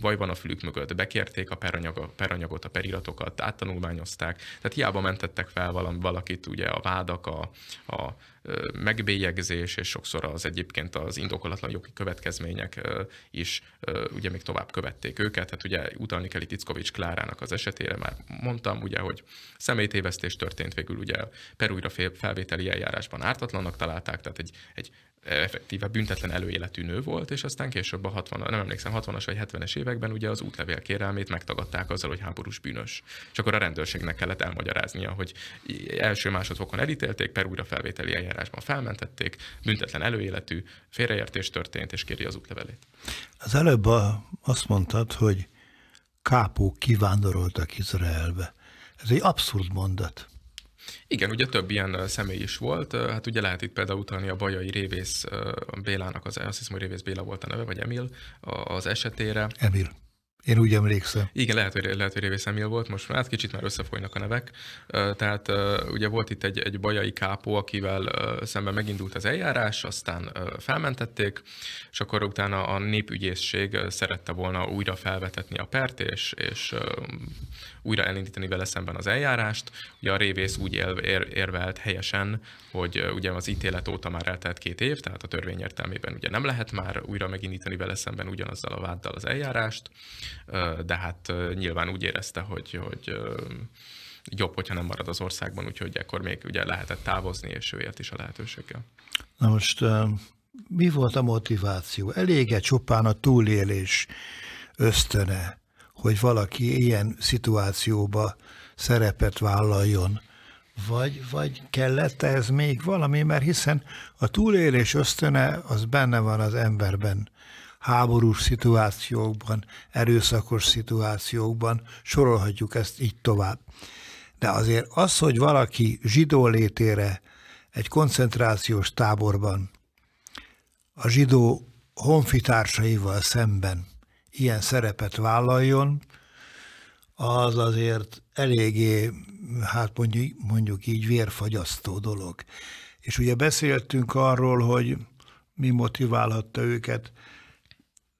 vaj van a fülük mögött, bekérték a peranyag, peranyagot, a periratokat áttanulmányozták, tehát hiába mentettek fel valakit ugye a vádak, a, a megbélyegzés, és sokszor az egyébként az indokolatlan jogi következmények is ugye még tovább követték őket. Tehát ugye utalni kell itt Ickovics Klárának az esetére, már mondtam ugye, hogy személytévesztés történt végül ugye Perújra felvételi eljárásban ártatlannak találták, tehát egy, egy effektíve büntetlen előéletű nő volt, és aztán később a 60, nem emlékszem, 60-as vagy 70-es években ugye az útlevél kérelmét megtagadták azzal, hogy háborús bűnös. És akkor a rendőrségnek kellett elmagyaráznia, hogy első másodfokon elítélték, per újra felvételi eljárásban felmentették, büntetlen előéletű, félreértés történt, és kéri az útlevelét. Az előbb a, azt mondtad, hogy kápók kivándoroltak Izraelbe. Ez egy abszurd mondat. Igen, ugye több ilyen személy is volt. Hát ugye lehet itt például utalni a bajai révész Bélának, az, azt hiszem, hogy révész Béla volt a neve, vagy Emil az esetére. Emil. Én úgy emlékszem. Igen, lehet, hogy, lehet, hogy Révész Emil volt most, hát kicsit már összefolynak a nevek. Tehát ugye volt itt egy, egy bajai kápó, akivel szemben megindult az eljárás, aztán felmentették, és akkor utána a népügyészség szerette volna újra felvetetni a pert, és, és újra elindítani vele szemben az eljárást. Ugye a Révész úgy ér, érvelt helyesen, hogy ugye az ítélet óta már eltelt két év, tehát a törvény értelmében ugye nem lehet már újra megindítani vele szemben ugyanazzal a váddal az eljárást de hát nyilván úgy érezte, hogy, hogy jobb, hogyha nem marad az országban, úgyhogy akkor még ugye lehetett távozni, és ő élt is a lehetőséggel. Na most mi volt a motiváció? Elége csupán a túlélés ösztöne, hogy valaki ilyen szituációba szerepet vállaljon. Vagy, vagy kellett ez még valami, mert hiszen a túlélés ösztöne az benne van az emberben háborús szituációkban, erőszakos szituációkban, sorolhatjuk ezt így tovább. De azért az, hogy valaki zsidó létére egy koncentrációs táborban a zsidó honfitársaival szemben ilyen szerepet vállaljon, az azért eléggé, hát mondjuk, mondjuk így vérfagyasztó dolog. És ugye beszéltünk arról, hogy mi motiválhatta őket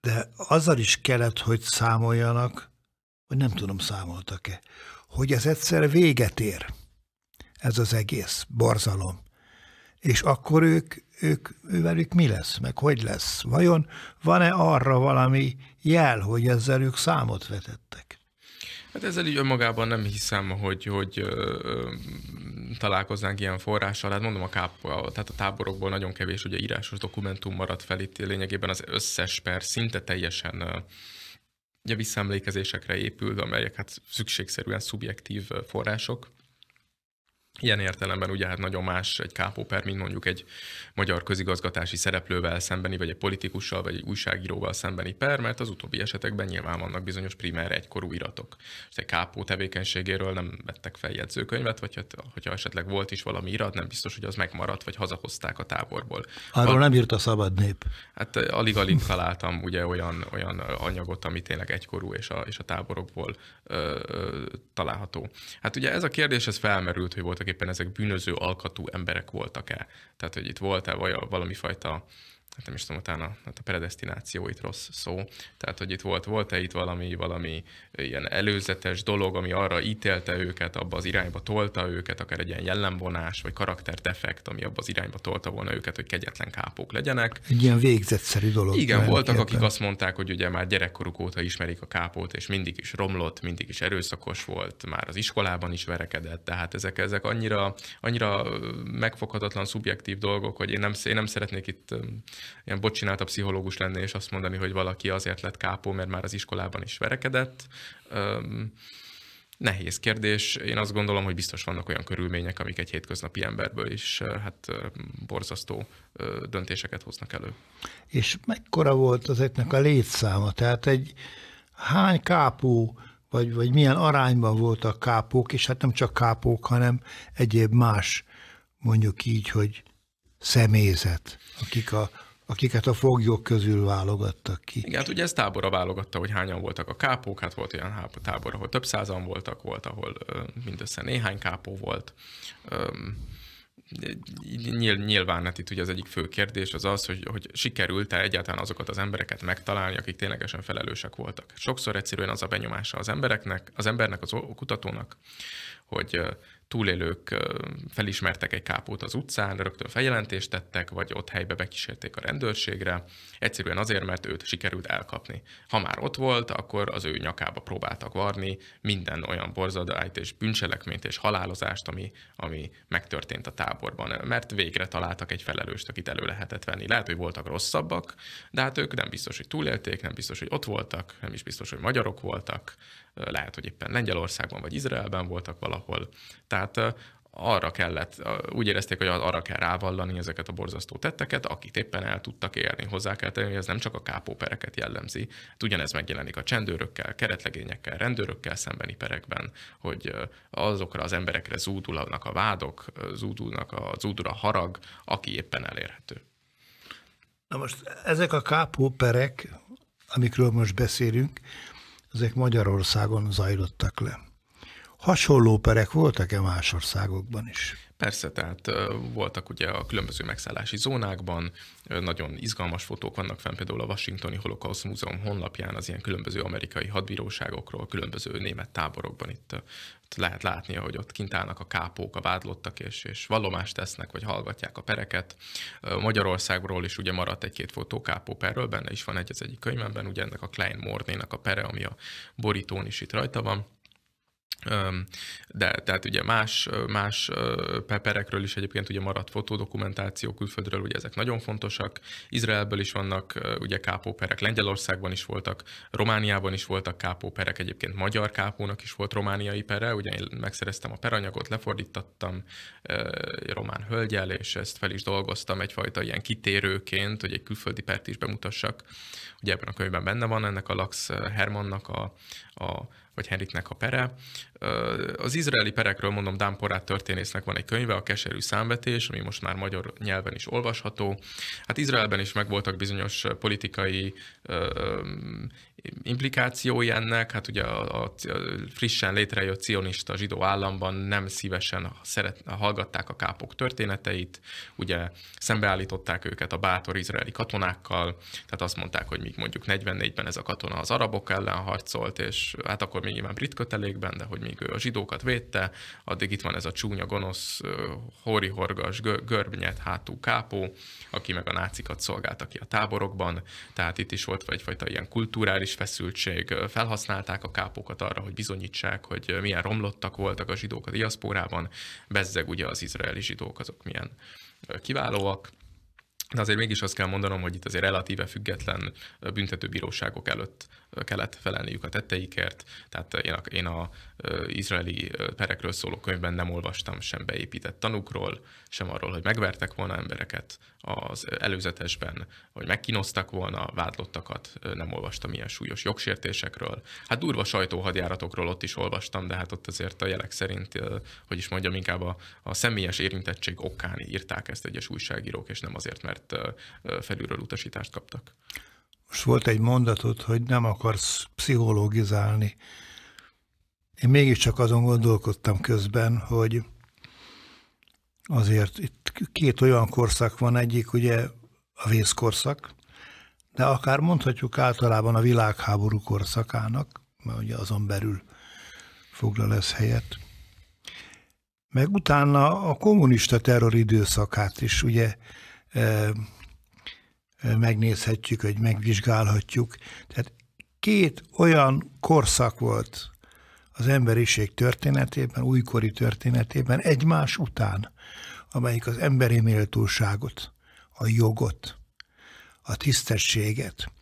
de azzal is kellett, hogy számoljanak, hogy nem tudom, számoltak-e, hogy ez egyszer véget ér, ez az egész borzalom. És akkor ők, ők, ővelük mi lesz, meg hogy lesz? Vajon van-e arra valami jel, hogy ezzel ők számot vetettek? Hát ezzel így önmagában nem hiszem, hogy, hogy ö, ö, találkoznánk ilyen forrással. Hát mondom, a, káp, a, tehát a táborokból nagyon kevés ugye írásos dokumentum maradt fel itt lényegében az összes per szinte teljesen ö, ugye visszaemlékezésekre épül, amelyek hát szükségszerűen szubjektív források. Ilyen értelemben ugye hát nagyon más egy kápóper, mint mondjuk egy magyar közigazgatási szereplővel szembeni, vagy egy politikussal, vagy egy újságíróval szembeni per, mert az utóbbi esetekben nyilván vannak bizonyos primer egykorú iratok. És egy kápó tevékenységéről nem vettek fel jegyzőkönyvet, vagy hát, hogyha esetleg volt is valami irat, nem biztos, hogy az megmaradt, vagy hazahozták a táborból. Arról a... nem írt a szabad nép. Hát alig-alig eh, találtam ugye olyan, olyan anyagot, ami tényleg egykorú és a, és a táborokból ö, ö, található. Hát ugye ez a kérdés, ez felmerült, hogy volt voltak éppen ezek bűnöző alkatú emberek voltak-e. Tehát, hogy itt volt-e valami fajta hát nem is tudom, utána hát a predestináció itt rossz szó. Tehát, hogy itt volt, volt-e itt valami, valami ilyen előzetes dolog, ami arra ítélte őket, abba az irányba tolta őket, akár egy ilyen jellemvonás, vagy karakterdefekt, ami abba az irányba tolta volna őket, hogy kegyetlen kápók legyenek. Egy ilyen végzetszerű dolog. Igen, voltak, ebben. akik azt mondták, hogy ugye már gyerekkoruk óta ismerik a kápót, és mindig is romlott, mindig is erőszakos volt, már az iskolában is verekedett, tehát ezek, ezek annyira, annyira megfoghatatlan szubjektív dolgok, hogy én nem, én nem szeretnék itt ilyen bocsinált pszichológus lenni, és azt mondani, hogy valaki azért lett kápó, mert már az iskolában is verekedett. Um, Nehéz kérdés. Én azt gondolom, hogy biztos vannak olyan körülmények, amik egy hétköznapi emberből is hát borzasztó döntéseket hoznak elő. És mekkora volt ezeknek a létszáma? Tehát egy hány kápó, vagy, vagy milyen arányban voltak kápók, és hát nem csak kápók, hanem egyéb más, mondjuk így, hogy személyzet, akik a akiket a foglyok közül válogattak ki. Igen, hát ugye ez tábora válogatta, hogy hányan voltak a kápók, hát volt olyan tábor, ahol több százan voltak, volt, ahol mindössze néhány kápó volt. Nyil, nyilván hát itt ugye az egyik fő kérdés az az, hogy, hogy sikerült-e egyáltalán azokat az embereket megtalálni, akik ténylegesen felelősek voltak. Sokszor egyszerűen az a benyomása az embereknek, az embernek, az kutatónak, hogy túlélők felismertek egy kápót az utcán, rögtön feljelentést tettek, vagy ott helybe bekísérték a rendőrségre, egyszerűen azért, mert őt sikerült elkapni. Ha már ott volt, akkor az ő nyakába próbáltak varni minden olyan borzadályt és bűncselekményt és halálozást, ami, ami megtörtént a táborban, mert végre találtak egy felelőst, akit elő lehetett venni. Lehet, hogy voltak rosszabbak, de hát ők nem biztos, hogy túlélték, nem biztos, hogy ott voltak, nem is biztos, hogy magyarok voltak, lehet, hogy éppen Lengyelországban vagy Izraelben voltak valahol. Tehát arra kellett, úgy érezték, hogy arra kell rávallani ezeket a borzasztó tetteket, akit éppen el tudtak érni. Hozzá kell tenni, hogy ez nem csak a kápópereket jellemzi. Hát ugyanez megjelenik a csendőrökkel, keretlegényekkel, rendőrökkel szembeni perekben, hogy azokra az emberekre zúdulnak a vádok, zúdulnak a, zúdul a harag, aki éppen elérhető. Na most ezek a kápóperek, amikről most beszélünk, ezek Magyarországon zajlottak le. Hasonló perek voltak-e más országokban is? Persze, tehát voltak ugye a különböző megszállási zónákban, nagyon izgalmas fotók vannak fenn, például a Washingtoni Holocaust Múzeum honlapján az ilyen különböző amerikai hadbíróságokról, különböző német táborokban itt lehet látni, hogy ott kint állnak a kápók, a vádlottak, és, és vallomást tesznek, vagy hallgatják a pereket. Magyarországról is ugye maradt egy-két kápó perről, benne is van egy az egyik könyvemben, ugye ennek a Klein Mornénak a pere, ami a borítón is itt rajta van de tehát ugye más, más peperekről is egyébként ugye maradt fotodokumentáció külföldről, ugye ezek nagyon fontosak. Izraelből is vannak ugye kápóperek, Lengyelországban is voltak, Romániában is voltak kápóperek, egyébként magyar kápónak is volt romániai pere, ugye én megszereztem a peranyagot, lefordítattam román hölgyel, és ezt fel is dolgoztam egyfajta ilyen kitérőként, hogy egy külföldi pert is bemutassak. Ugye ebben a könyvben benne van ennek a Lax Hermannak a, a, vagy Henriknek a pere. Az izraeli perekről mondom, Dán Porát történésznek van egy könyve, a Keserű számvetés, ami most már magyar nyelven is olvasható. Hát Izraelben is megvoltak bizonyos politikai implikációi ennek, hát ugye a, a frissen létrejött cionista zsidó államban nem szívesen szeret, hallgatták a kápok történeteit, ugye szembeállították őket a bátor izraeli katonákkal, tehát azt mondták, hogy még mondjuk 44-ben ez a katona az arabok ellen harcolt, és hát akkor még nyilván brit kötelékben, de hogy még ő a zsidókat védte, addig itt van ez a csúnya, gonosz, hórihorgas, görbnyet hátú kápó, aki meg a nácikat szolgálta ki a táborokban, tehát itt is volt egyfajta ilyen kulturális kulturális feszültség, felhasználták a kápokat arra, hogy bizonyítsák, hogy milyen romlottak voltak a zsidók a diaszpórában, bezzeg ugye az izraeli zsidók azok milyen kiválóak. De azért mégis azt kell mondanom, hogy itt azért relatíve független büntetőbíróságok előtt kellett felelniük a tetteikért, tehát én a, én a izraeli perekről szóló könyvben nem olvastam sem beépített tanukról, sem arról, hogy megvertek volna embereket az előzetesben, hogy megkínoztak volna vádlottakat, nem olvastam ilyen súlyos jogsértésekről. Hát durva sajtóhadjáratokról ott is olvastam, de hát ott azért a jelek szerint, hogy is mondjam, inkább a, a személyes érintettség okán írták ezt egyes újságírók, és nem azért, mert felülről utasítást kaptak. Most volt egy mondatod, hogy nem akarsz pszichológizálni. Én mégiscsak azon gondolkodtam közben, hogy azért itt két olyan korszak van, egyik ugye a vészkorszak, de akár mondhatjuk általában a világháború korszakának, mert ugye azon belül foglal lesz helyet. Meg utána a kommunista terror időszakát is, ugye eh, megnézhetjük, hogy megvizsgálhatjuk. Tehát két olyan korszak volt az emberiség történetében, újkori történetében egymás után, amelyik az emberi méltóságot, a jogot, a tisztességet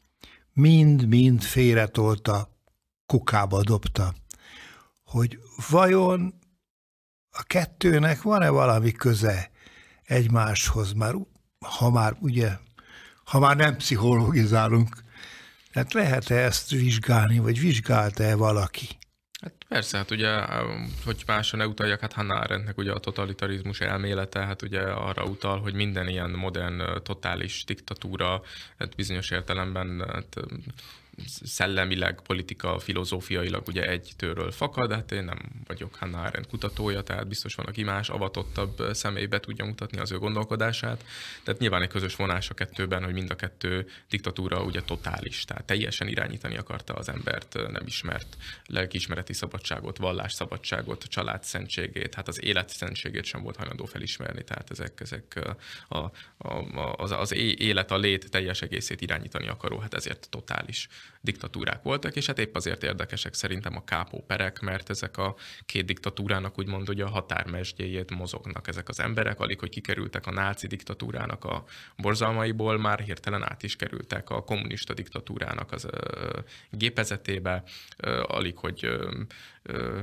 mind-mind félretolta, kukába dobta. Hogy vajon a kettőnek van-e valami köze egymáshoz, már, ha már ugye ha már nem pszichológizálunk. Tehát lehet-e ezt vizsgálni, vagy vizsgálta-e valaki? Hát persze, hát ugye, um, hogy másra ne utaljak, hát Hannah Arendtnek ugye a totalitarizmus elmélete, hát ugye arra utal, hogy minden ilyen modern uh, totális diktatúra, hát bizonyos értelemben hát um, szellemileg, politika, filozófiailag ugye egy tőről fakad, hát én nem vagyok Hannah Arendt kutatója, tehát biztos van, aki más, avatottabb személybe tudja mutatni az ő gondolkodását. Tehát nyilván egy közös vonás a kettőben, hogy mind a kettő diktatúra ugye totális, tehát teljesen irányítani akarta az embert, nem ismert lelkiismereti szabadságot, szabadságot, család szentségét, hát az élet szentségét sem volt hajlandó felismerni, tehát ezek, ezek a, a, a, az, az élet, a lét teljes egészét irányítani akaró, hát ezért totális diktatúrák voltak, és hát épp azért érdekesek szerintem a perek, mert ezek a két diktatúrának úgymond hogy a határmesdjéjét mozognak ezek az emberek, alig, hogy kikerültek a náci diktatúrának a borzalmaiból, már hirtelen át is kerültek a kommunista diktatúrának az ö, gépezetébe, ö, alig, hogy ö,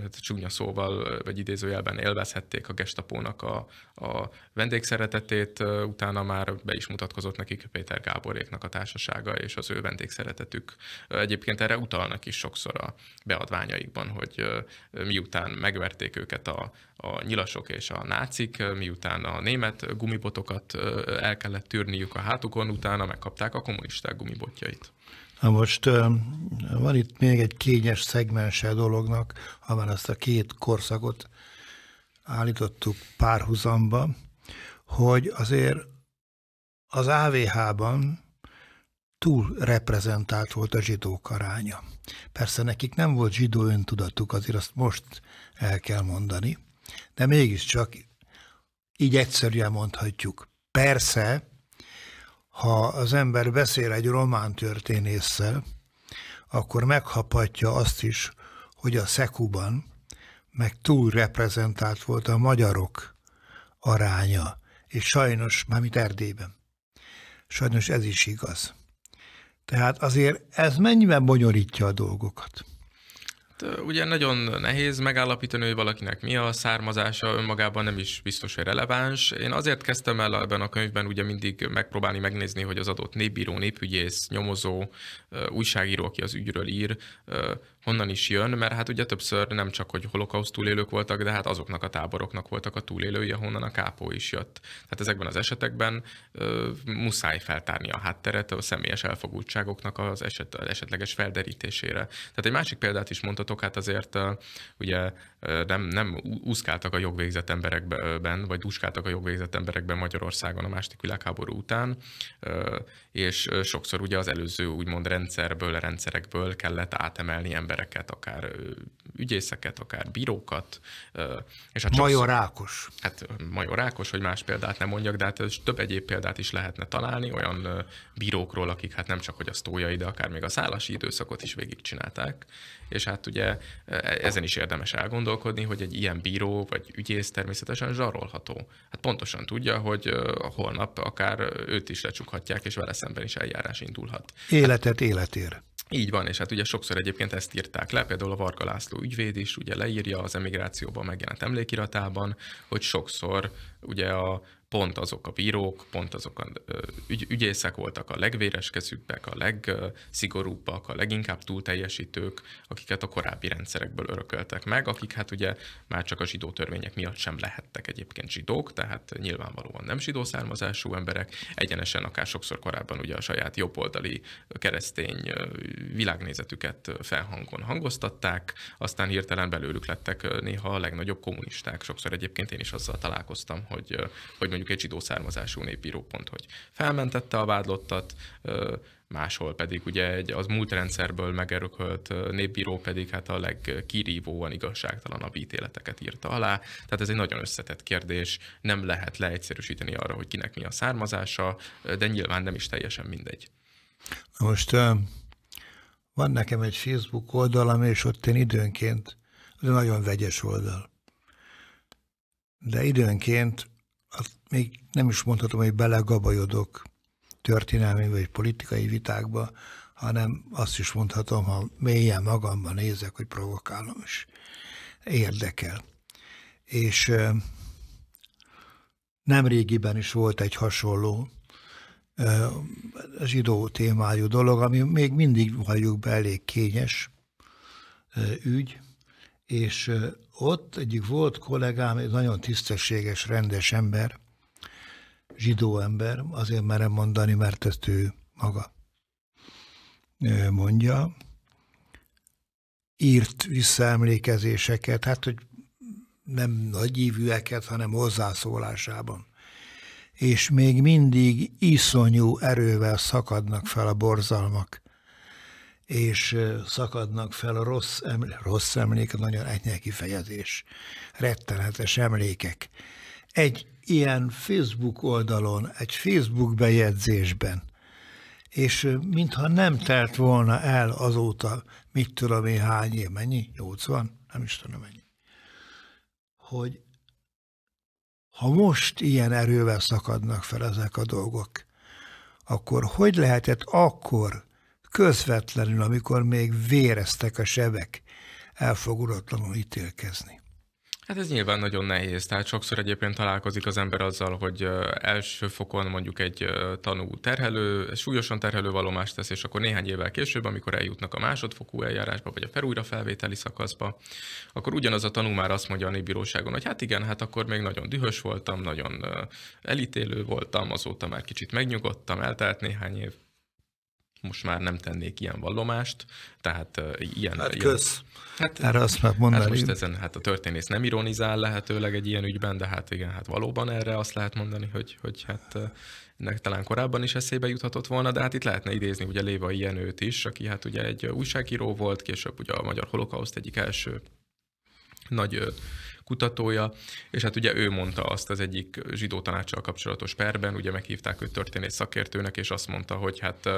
hát csúnya szóval, vagy idézőjelben élvezhették a gestapónak a, a vendégszeretetét, utána már be is mutatkozott nekik Péter Gáboréknak a társasága és az ő vendégszeretetük. Egyébként erre utalnak is sokszor a beadványaikban, hogy miután megverték őket a, a nyilasok és a nácik, miután a német gumibotokat el kellett tűrniük a hátukon, utána megkapták a kommunisták gumibotjait. Na most van itt még egy kényes szegmense dolognak, ha már ezt a két korszakot állítottuk párhuzamba, hogy azért az AVH-ban túl reprezentált volt a zsidók aránya. Persze nekik nem volt zsidó öntudatuk, azért azt most el kell mondani, de mégiscsak így egyszerűen mondhatjuk. Persze ha az ember beszél egy román történésszel, akkor meghapatja azt is, hogy a szekuban meg túl reprezentált volt a magyarok aránya, és sajnos, mármint Erdélyben. Sajnos ez is igaz. Tehát azért ez mennyiben bonyolítja a dolgokat. Hát, ugye nagyon nehéz megállapítani, hogy valakinek mi a származása, önmagában nem is biztos, hogy releváns. Én azért kezdtem el ebben a könyvben ugye mindig megpróbálni megnézni, hogy az adott népbíró, népügyész, nyomozó, újságíró, aki az ügyről ír, honnan is jön, mert hát ugye többször nem csak, hogy holokauszt túlélők voltak, de hát azoknak a táboroknak voltak a túlélői, ahonnan a kápó is jött. Tehát ezekben az esetekben ö, muszáj feltárni a hátteret a személyes elfogultságoknak az, eset, az esetleges felderítésére. Tehát egy másik példát is mondhatok, hát azért ö, ugye ö, nem, nem úszkáltak a jogvégzett emberekben, vagy duskáltak a jogvégzett emberekben Magyarországon a második világháború után, ö, és sokszor ugye az előző úgymond rendszerből, rendszerekből kellett átemelni ember embereket, akár ügyészeket, akár bírókat. És hát Major csak, Rákos. Hát Major Rákos, hogy más példát nem mondjak, de hát több egyéb példát is lehetne találni olyan bírókról, akik hát nem csak hogy a sztója ide, akár még a szállási időszakot is végigcsinálták. És hát ugye e, ezen is érdemes elgondolkodni, hogy egy ilyen bíró vagy ügyész természetesen zsarolható. Hát pontosan tudja, hogy holnap akár őt is lecsukhatják, és vele szemben is eljárás indulhat. Életet hát, életér. Így van, és hát ugye sokszor egyébként ezt írták le, például a Varga László ügyvéd is ugye leírja az emigrációban megjelent emlékiratában, hogy sokszor ugye a, pont azok a bírók, pont azok a ügy, ügyészek voltak a legvéreskezűbbek, a legszigorúbbak, a leginkább túlteljesítők, akiket a korábbi rendszerekből örököltek meg, akik hát ugye már csak a zsidó törvények miatt sem lehettek egyébként zsidók, tehát nyilvánvalóan nem zsidó származású emberek, egyenesen akár sokszor korábban ugye a saját jobboldali keresztény világnézetüket felhangon hangoztatták, aztán hirtelen belőlük lettek néha a legnagyobb kommunisták. Sokszor egyébként én is azzal találkoztam, hogy, hogy mondjuk egy zsidó származású népíró pont, hogy felmentette a vádlottat, máshol pedig ugye egy, az múlt rendszerből megerökölt népbíró pedig hát a legkirívóan igazságtalanabb ítéleteket írta alá. Tehát ez egy nagyon összetett kérdés, nem lehet leegyszerűsíteni arra, hogy kinek mi a származása, de nyilván nem is teljesen mindegy. Most van nekem egy Facebook oldalam, és ott én időnként, ez nagyon vegyes oldal, de időnként még nem is mondhatom, hogy belegabajodok történelmi vagy politikai vitákba, hanem azt is mondhatom, ha mélyen magamban nézek, hogy provokálom is. Érdekel. És nem régiben is volt egy hasonló zsidó témájú dolog, ami még mindig valljuk be elég kényes ügy, és ott egyik volt kollégám, egy nagyon tisztességes, rendes ember, zsidó ember, azért merem mondani, mert ezt ő maga mondja. Írt visszaemlékezéseket, hát hogy nem nagyívűeket, hanem hozzászólásában. És még mindig iszonyú erővel szakadnak fel a borzalmak, és szakadnak fel a rossz, eml rossz emlékek nagyon enyhe kifejezés, rettenetes emlékek. Egy ilyen Facebook oldalon, egy Facebook bejegyzésben, és mintha nem telt volna el azóta, mit tudom én hány év, mennyi? 80? Nem is tudom mennyi. Hogy ha most ilyen erővel szakadnak fel ezek a dolgok, akkor hogy lehetett akkor közvetlenül, amikor még véreztek a sebek, elfogulatlanul ítélkezni? Hát ez nyilván nagyon nehéz. Tehát sokszor egyébként találkozik az ember azzal, hogy első fokon mondjuk egy tanú terhelő, súlyosan terhelő valomást tesz, és akkor néhány évvel később, amikor eljutnak a másodfokú eljárásba, vagy a felújrafelvételi szakaszba, akkor ugyanaz a tanú már azt mondja a bíróságon, hogy hát igen, hát akkor még nagyon dühös voltam, nagyon elítélő voltam, azóta már kicsit megnyugodtam, eltelt néhány év, most már nem tennék ilyen vallomást, tehát uh, ilyen... Hát ilyen, kösz. Hát, hát Erre azt már mondani. Hát most ezen hát a történész nem ironizál lehetőleg egy ilyen ügyben, de hát igen, hát valóban erre azt lehet mondani, hogy, hogy hát ennek talán korábban is eszébe juthatott volna, de hát itt lehetne idézni ugye Léva őt is, aki hát ugye egy újságíró volt, később ugye a Magyar Holokauszt egyik első nagy kutatója, és hát ugye ő mondta azt az egyik zsidó tanácssal kapcsolatos perben, ugye meghívták őt történész szakértőnek, és azt mondta, hogy hát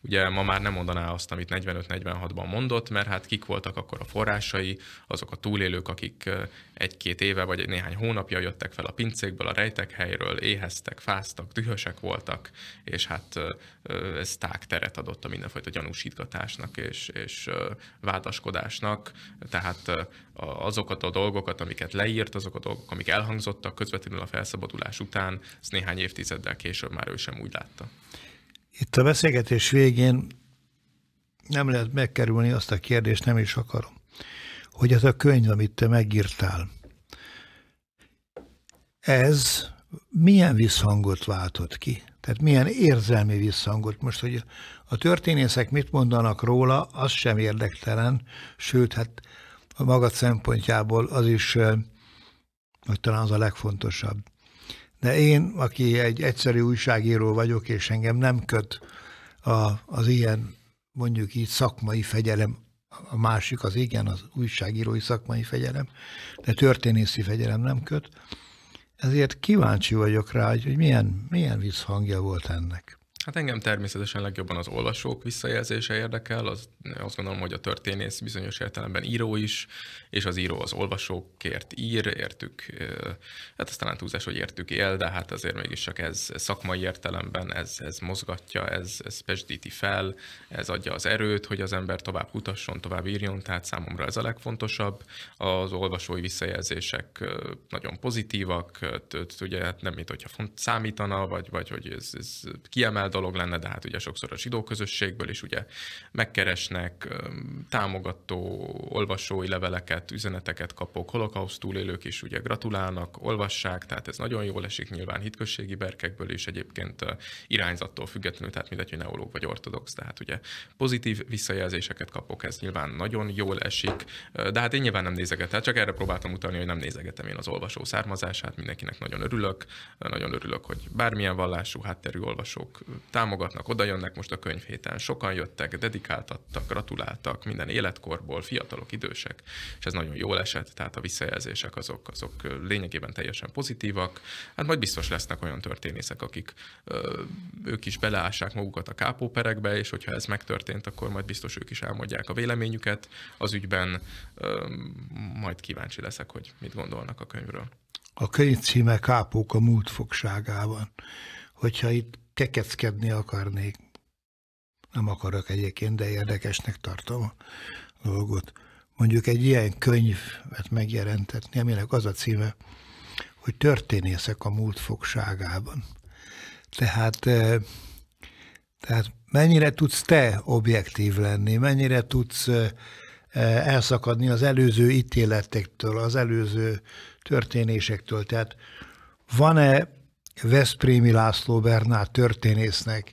ugye ma már nem mondaná azt, amit 45-46-ban mondott, mert hát kik voltak akkor a forrásai, azok a túlélők, akik egy-két éve vagy egy néhány hónapja jöttek fel a pincékből, a rejtekhelyről, éheztek, fáztak, dühösek voltak, és hát ez tág teret adott a mindenfajta gyanúsítgatásnak és, és vádaskodásnak, tehát azokat a dolgokat, amiket leírt, azok a dolgok, amik elhangzottak közvetlenül a felszabadulás után, ezt néhány évtizeddel később már ő sem úgy látta. Itt a beszélgetés végén nem lehet megkerülni azt a kérdést, nem is akarom, hogy ez a könyv, amit te megírtál, ez milyen visszhangot váltott ki? Tehát milyen érzelmi visszhangot? Most, hogy a történészek mit mondanak róla, az sem érdektelen, sőt, hát a magad szempontjából az is, eh, hogy talán az a legfontosabb. De én, aki egy egyszerű újságíró vagyok, és engem nem köt a, az ilyen, mondjuk így szakmai fegyelem, a másik az igen, az újságírói szakmai fegyelem, de történészi fegyelem nem köt, ezért kíváncsi vagyok rá, hogy milyen, milyen visszhangja volt ennek. Hát engem természetesen legjobban az olvasók visszajelzése érdekel, az, azt gondolom, hogy a történész bizonyos értelemben író is, és az író az olvasókért ír, értük, hát aztán túlzás, hogy értük él, de hát azért csak ez szakmai értelemben, ez, ez mozgatja, ez, ez pesdíti fel, ez adja az erőt, hogy az ember tovább kutasson, tovább írjon, tehát számomra ez a legfontosabb. Az olvasói visszajelzések nagyon pozitívak, ugye hát nem mint hogyha számítana, vagy, vagy hogy ez, ez kiemel dolog lenne, de hát ugye sokszor a zsidó közösségből is ugye megkeresnek támogató olvasói leveleket, üzeneteket, üzeneteket kapok, holokauszt túlélők is ugye gratulálnak, olvassák, tehát ez nagyon jól esik nyilván hitközségi berkekből is egyébként irányzattól függetlenül, tehát mindegy, hogy neológ vagy ortodox, tehát ugye pozitív visszajelzéseket kapok, ez nyilván nagyon jól esik, de hát én nyilván nem nézegetem, hát csak erre próbáltam utalni, hogy nem nézegetem én az olvasó származását, mindenkinek nagyon örülök, nagyon örülök, hogy bármilyen vallású hátterű olvasók támogatnak, oda jönnek most a könyvhéten, sokan jöttek, dedikáltattak, gratuláltak, minden életkorból, fiatalok, idősek, és ez nagyon jól esett, tehát a visszajelzések azok, azok lényegében teljesen pozitívak. Hát majd biztos lesznek olyan történészek, akik ők is beleássák magukat a kápóperekbe, és hogyha ez megtörtént, akkor majd biztos ők is elmondják a véleményüket az ügyben. majd kíváncsi leszek, hogy mit gondolnak a könyvről. A könyv címe Kápók a múlt fogságában. Hogyha itt kekeckedni akarnék, nem akarok egyébként, de érdekesnek tartom a dolgot mondjuk egy ilyen könyvet megjelentetni, aminek az a címe, hogy történészek a múlt fogságában. Tehát, eh, tehát mennyire tudsz te objektív lenni, mennyire tudsz eh, eh, elszakadni az előző ítéletektől, az előző történésektől. Tehát van-e Veszprémi László Bernát történésznek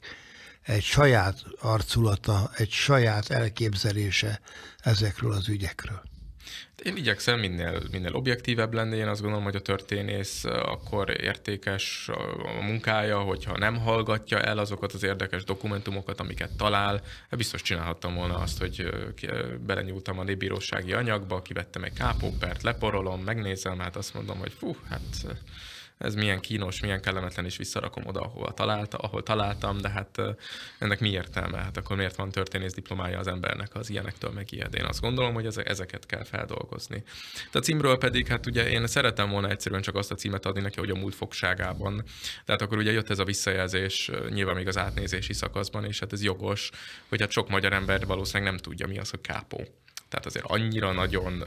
egy saját arculata, egy saját elképzelése ezekről az ügyekről. Én igyekszem minél, minél objektívebb lenni, én azt gondolom, hogy a történész akkor értékes a munkája, hogyha nem hallgatja el azokat az érdekes dokumentumokat, amiket talál. Hát biztos csinálhattam volna azt, hogy belenyúltam a népbírósági anyagba, kivettem egy kápópert, leporolom, megnézem, hát azt mondom, hogy fú, hát ez milyen kínos, milyen kellemetlen, és visszarakom oda, ahol találta, ahol találtam, de hát ennek mi értelme? Hát akkor miért van történész diplomája az embernek az ilyenektől megijed? Én azt gondolom, hogy ezeket kell feldolgozni. De hát a címről pedig, hát ugye én szeretem volna egyszerűen csak azt a címet adni neki, hogy a múlt fogságában. Tehát akkor ugye jött ez a visszajelzés, nyilván még az átnézési szakaszban, és hát ez jogos, hogy hát sok magyar ember valószínűleg nem tudja, mi az a kápó tehát azért annyira nagyon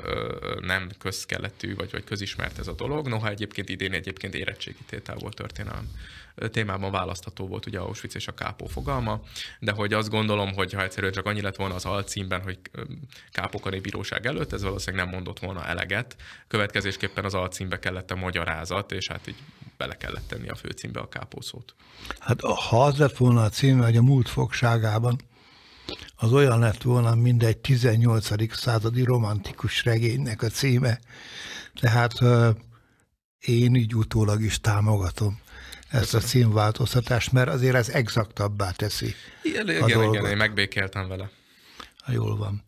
nem közkeletű, vagy, vagy közismert ez a dolog, noha egyébként idén egyébként érettségi tétel történelem témában választható volt ugye Auschwitz és a kápó fogalma, de hogy azt gondolom, hogy ha egyszerűen csak annyi lett volna az alcímben, hogy kápokani bíróság előtt, ez valószínűleg nem mondott volna eleget. Következésképpen az alcímbe kellett a magyarázat, és hát így bele kellett tenni a főcímbe a szót. Hát ha az lett volna a címe, hogy a múlt fogságában az olyan lett volna, mint egy 18. századi romantikus regénynek a címe. Tehát én így utólag is támogatom ezt a címváltoztatást, mert azért ez exaktabbá teszi. Igen, a igen, dolgot. igen, én megbékeltem vele. Ha jól van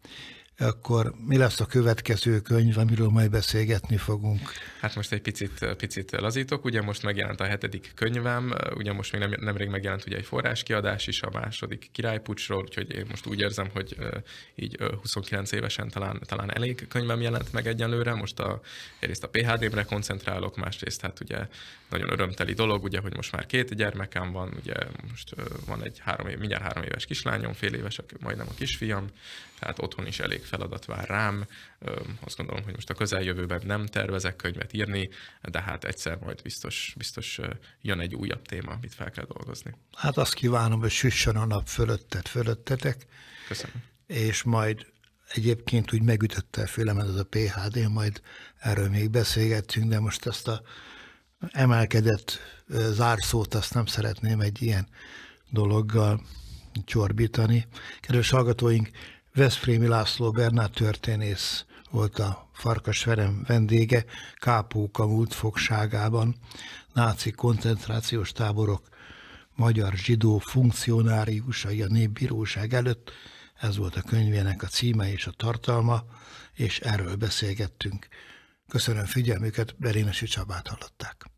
akkor mi lesz a következő könyv, amiről majd beszélgetni fogunk? Hát most egy picit, picit lazítok, ugye most megjelent a hetedik könyvem, ugye most még nem, nemrég megjelent ugye egy forráskiadás is a második királypucsról, úgyhogy én most úgy érzem, hogy így 29 évesen talán, talán elég könyvem jelent meg egyenlőre, most a, egyrészt a PHD-mre koncentrálok, másrészt hát ugye nagyon örömteli dolog, ugye, hogy most már két gyermekem van, ugye most van egy három év, mindjárt három éves kislányom, fél éves, majdnem a kisfiam, tehát otthon is elég feladat vár rám. Azt gondolom, hogy most a közeljövőben nem tervezek könyvet írni, de hát egyszer majd biztos, biztos jön egy újabb téma, amit fel kell dolgozni. Hát azt kívánom, hogy süssön a nap fölöttet, fölöttetek. Köszönöm. És majd egyébként úgy megütötte a fülemet az a PHD, majd erről még beszélgettünk, de most ezt a emelkedett zárszót azt nem szeretném egy ilyen dologgal csorbítani. Kedves hallgatóink, Veszprémi László Bernát történész volt a Farkas Verem vendége Kápóka múlt fogságában, náci koncentrációs táborok magyar zsidó funkcionáriusai a népbíróság előtt, ez volt a könyvének a címe és a tartalma, és erről beszélgettünk. Köszönöm figyelmüket, Berénesi Csabát hallották.